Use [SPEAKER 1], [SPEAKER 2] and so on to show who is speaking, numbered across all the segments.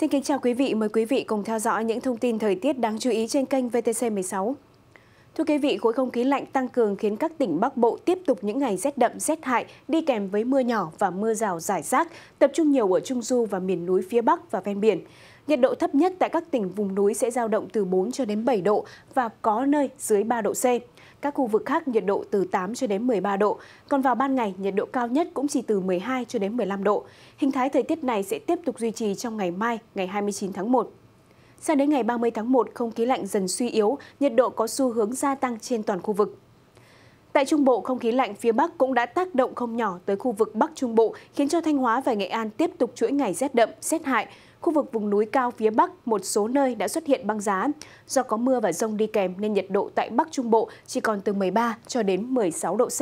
[SPEAKER 1] Xin kính chào quý vị, mời quý vị cùng theo dõi những thông tin thời tiết đáng chú ý trên kênh VTC16. Thưa quý vị, khối không khí lạnh tăng cường khiến các tỉnh Bắc Bộ tiếp tục những ngày rét đậm, rét hại, đi kèm với mưa nhỏ và mưa rào rải rác, tập trung nhiều ở Trung Du và miền núi phía Bắc và ven biển. Nhiệt độ thấp nhất tại các tỉnh vùng núi sẽ giao động từ 4 cho đến 7 độ và có nơi dưới 3 độ C. Các khu vực khác nhiệt độ từ 8 cho đến 13 độ, còn vào ban ngày nhiệt độ cao nhất cũng chỉ từ 12 cho đến 15 độ. Hình thái thời tiết này sẽ tiếp tục duy trì trong ngày mai, ngày 29 tháng 1. Sang đến ngày 30 tháng 1, không khí lạnh dần suy yếu, nhiệt độ có xu hướng gia tăng trên toàn khu vực. Tại Trung Bộ, không khí lạnh phía Bắc cũng đã tác động không nhỏ tới khu vực Bắc Trung Bộ, khiến cho Thanh Hóa và Nghệ An tiếp tục chuỗi ngày rét đậm, rét hại. Khu vực vùng núi cao phía Bắc, một số nơi đã xuất hiện băng giá. Do có mưa và rông đi kèm nên nhiệt độ tại Bắc Trung Bộ chỉ còn từ 13 cho đến 16 độ C.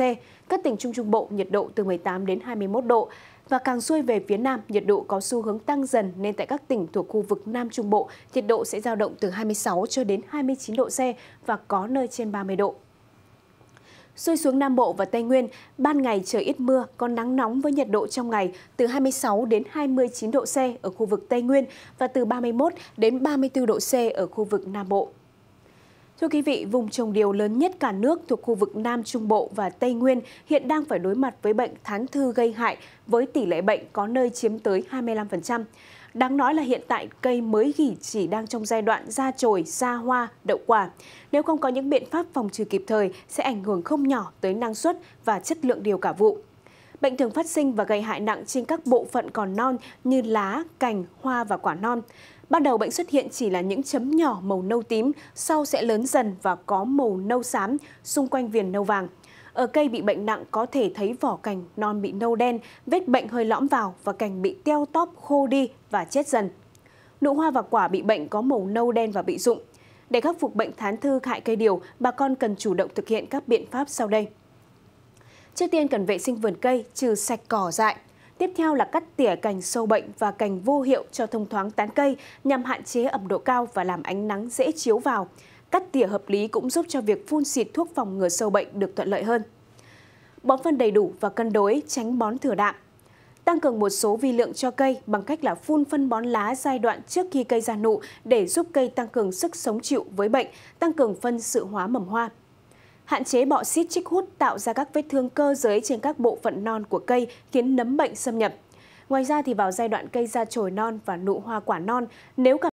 [SPEAKER 1] Các tỉnh Trung Trung Bộ nhiệt độ từ 18 đến 21 độ. Và càng xuôi về phía Nam, nhiệt độ có xu hướng tăng dần nên tại các tỉnh thuộc khu vực Nam Trung Bộ, nhiệt độ sẽ dao động từ 26 cho đến 29 độ C và có nơi trên 30 độ. Xuôi xuống Nam Bộ và Tây Nguyên, ban ngày trời ít mưa, có nắng nóng với nhiệt độ trong ngày từ 26 đến 29 độ C ở khu vực Tây Nguyên và từ 31 đến 34 độ C ở khu vực Nam Bộ. Thưa quý vị, vùng trồng điều lớn nhất cả nước thuộc khu vực Nam Trung Bộ và Tây Nguyên hiện đang phải đối mặt với bệnh thán thư gây hại với tỷ lệ bệnh có nơi chiếm tới 25%. Đáng nói là hiện tại cây mới gỉ chỉ đang trong giai đoạn ra chồi, ra hoa, đậu quả. Nếu không có những biện pháp phòng trừ kịp thời sẽ ảnh hưởng không nhỏ tới năng suất và chất lượng điều cả vụ. Bệnh thường phát sinh và gây hại nặng trên các bộ phận còn non như lá, cành, hoa và quả non. Ban đầu bệnh xuất hiện chỉ là những chấm nhỏ màu nâu tím, sau sẽ lớn dần và có màu nâu xám xung quanh viền nâu vàng. Ở cây bị bệnh nặng có thể thấy vỏ cành non bị nâu đen, vết bệnh hơi lõm vào và cành bị teo tóp khô đi và chết dần. Nụ hoa và quả bị bệnh có màu nâu đen và bị rụng. Để khắc phục bệnh thán thư hại cây điều, bà con cần chủ động thực hiện các biện pháp sau đây. Trước tiên cần vệ sinh vườn cây, trừ sạch cỏ dại. Tiếp theo là cắt tỉa cành sâu bệnh và cành vô hiệu cho thông thoáng tán cây nhằm hạn chế ẩm độ cao và làm ánh nắng dễ chiếu vào. Cắt tỉa hợp lý cũng giúp cho việc phun xịt thuốc phòng ngừa sâu bệnh được thuận lợi hơn. Bón phân đầy đủ và cân đối, tránh bón thừa đạm. Tăng cường một số vi lượng cho cây bằng cách là phun phân bón lá giai đoạn trước khi cây ra nụ để giúp cây tăng cường sức sống chịu với bệnh, tăng cường phân sự hóa mầm hoa hạn chế bọ xít chích hút tạo ra các vết thương cơ giới trên các bộ phận non của cây khiến nấm bệnh xâm nhập. Ngoài ra thì vào giai đoạn cây ra chồi non và nụ hoa quả non, nếu cảm